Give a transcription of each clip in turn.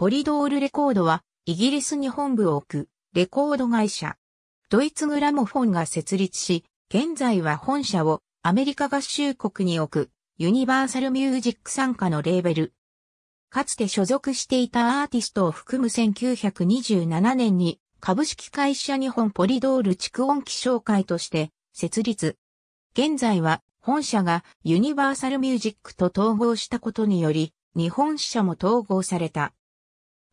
ポリドールレコードは、イギリスに本部を置く、レコード会社。ドイツグラモフォンが設立し、現在は本社をアメリカ合衆国に置く、ユニバーサルミュージック参加のレーベル。かつて所属していたアーティストを含む1927年に、株式会社日本ポリドール蓄音機商会として設立。現在は本社がユニバーサルミュージックと統合したことにより、日本社も統合された。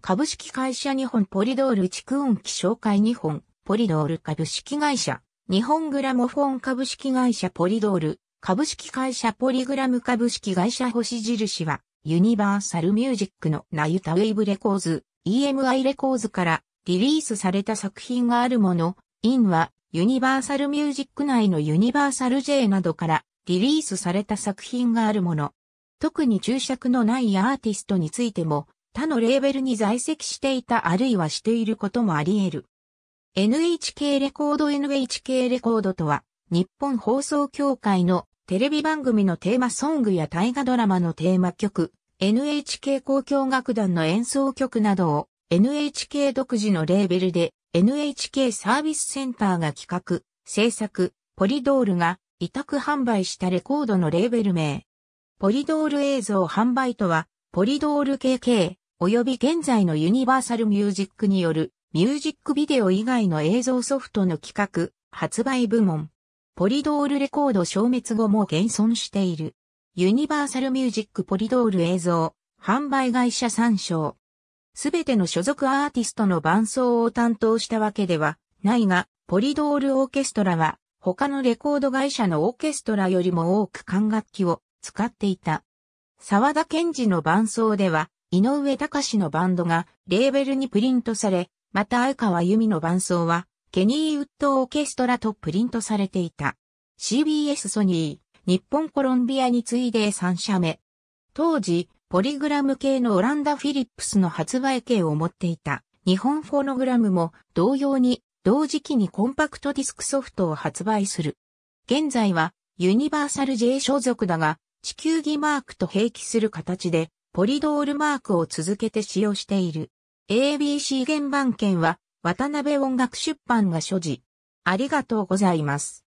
株式会社日本ポリドール蓄音機紹介日本ポリドール株式会社日本グラモフォン株式会社ポリドール株式会社ポリグラム株式会社星印はユニバーサルミュージックのナユタウェイブレコーズ EMI レコーズからリリースされた作品があるものインはユニバーサルミュージック内のユニバーサル J などからリリースされた作品があるもの特に注釈のないアーティストについても他のレーベルに在籍していたあるいはしていることもあり得る。NHK レコード NHK レコードとは、日本放送協会のテレビ番組のテーマソングや大河ドラマのテーマ曲、NHK 交響楽団の演奏曲などを NHK 独自のレーベルで NHK サービスセンターが企画、制作、ポリドールが委託販売したレコードのレーベル名。ポリドール映像販売とは、ポリドール KK、及び現在のユニバーサルミュージックによるミュージックビデオ以外の映像ソフトの企画、発売部門。ポリドールレコード消滅後も現存している。ユニバーサルミュージックポリドール映像、販売会社参照。すべての所属アーティストの伴奏を担当したわけではないが、ポリドールオーケストラは他のレコード会社のオーケストラよりも多く管楽器を使っていた。沢田賢治の伴奏では、井上隆のバンドがレーベルにプリントされ、また相川由美の伴奏は、ケニーウッドオーケストラとプリントされていた。CBS ソニー、日本コロンビアに次いで3社目。当時、ポリグラム系のオランダフィリップスの発売系を持っていた。日本フォノグラムも同様に同時期にコンパクトディスクソフトを発売する。現在はユニバーサル J 所属だが地球儀マークと併記する形でポリドールマークを続けて使用している。ABC 原版権は渡辺音楽出版が所持。ありがとうございます。